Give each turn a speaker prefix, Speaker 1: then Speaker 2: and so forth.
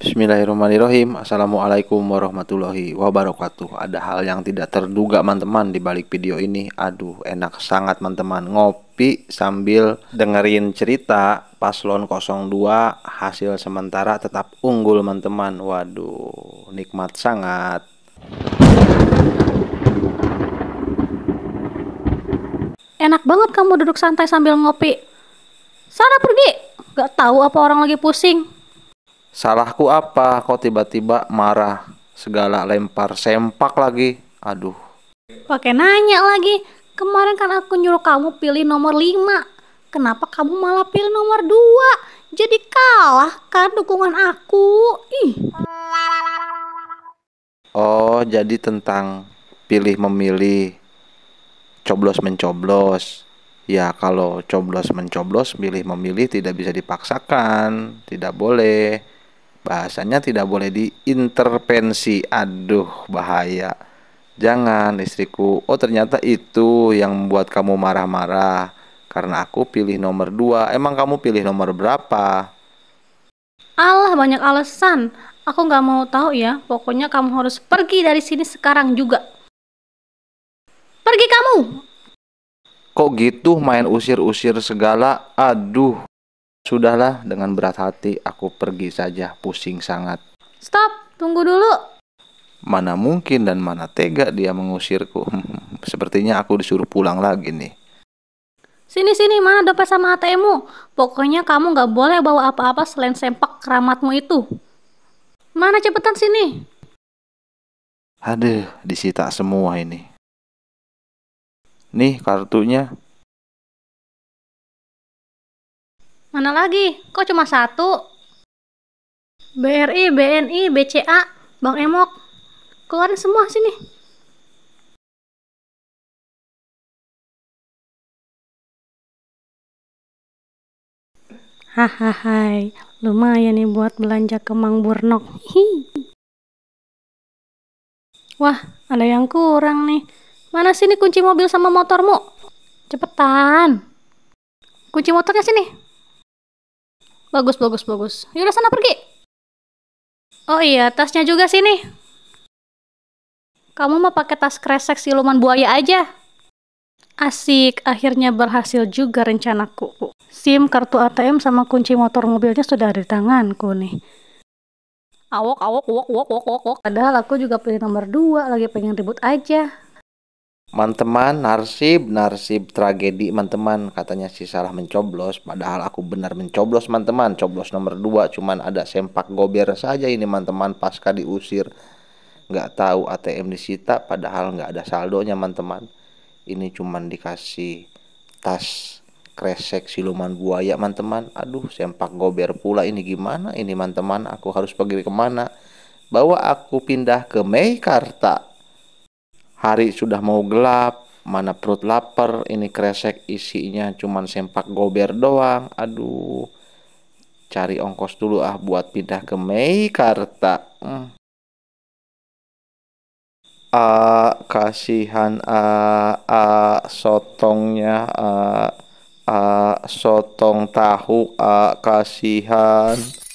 Speaker 1: Bismillahirrahmanirrahim Assalamualaikum warahmatullahi wabarakatuh Ada hal yang tidak terduga teman-teman di balik video ini Aduh enak sangat teman-teman Ngopi sambil dengerin cerita Paslon 02 hasil sementara tetap unggul teman-teman Waduh nikmat sangat
Speaker 2: enak banget kamu duduk santai sambil ngopi. Sana pergi, gak tahu apa orang lagi pusing.
Speaker 1: Salahku apa Kok tiba-tiba marah? Segala lempar sempak lagi. Aduh.
Speaker 2: Pakai nanya lagi. Kemarin kan aku nyuruh kamu pilih nomor 5. Kenapa kamu malah pilih nomor 2? Jadi kalah kan dukungan aku.
Speaker 1: Ih. Oh, jadi tentang pilih memilih coblos mencoblos ya kalau coblos mencoblos milih memilih tidak bisa dipaksakan tidak boleh bahasanya tidak boleh diintervensi aduh bahaya jangan istriku oh ternyata itu yang membuat kamu marah-marah karena aku pilih nomor dua emang kamu pilih nomor berapa
Speaker 2: Allah banyak alasan aku nggak mau tahu ya pokoknya kamu harus pergi dari sini sekarang juga
Speaker 1: kok gitu main usir-usir segala aduh sudahlah dengan berat hati aku pergi saja pusing sangat
Speaker 2: stop tunggu dulu
Speaker 1: mana mungkin dan mana tega dia mengusirku sepertinya aku disuruh pulang lagi nih
Speaker 2: Sini sini mana dompet sama ATMmu? Pokoknya kamu nggak boleh bawa apa-apa selain sempak keramatmu itu. Mana cepetan sini?
Speaker 1: Aduh, disita semua ini.
Speaker 2: Nih kartunya. Mana lagi? Kok cuma satu? BRI, BNI, BCA, Bang Emok. Keluarin semua sini. Hahaha, lumayan nih buat belanja ke Mang Burnok. Hihi. Wah, ada yang kurang nih. Mana sini kunci mobil sama motormu? Cepetan. Kunci motornya sini. Bagus, bagus, bagus. Yaudah sana pergi. Oh iya, tasnya juga sini. Kamu mau pakai tas kresek siluman buaya aja. Asik, akhirnya berhasil juga rencanaku. SIM, kartu ATM, sama kunci motor mobilnya sudah ada di tanganku nih. Awok, awok, awok awok awok. awok. Padahal aku juga pilih nomor dua, lagi pengen ribut aja.
Speaker 1: Manteman, narsib, narsib tragedi manteman katanya si salah mencoblos padahal aku benar mencoblos manteman. Coblos nomor dua, cuman ada sempak gober saja ini manteman pasca diusir. Nggak tahu ATM disita padahal nggak ada saldonya manteman. Ini cuman dikasih tas kresek siluman buaya manteman. Aduh sempak gober pula ini gimana ini manteman aku harus pergi kemana? Bawa aku pindah ke Meikarta. Hari sudah mau gelap, mana perut lapar, ini kresek isinya cuman sempak gober doang. Aduh, cari ongkos dulu ah buat pindah ke Meikarta. Hmm. A kasihan a a sotongnya a a sotong tahu a kasihan.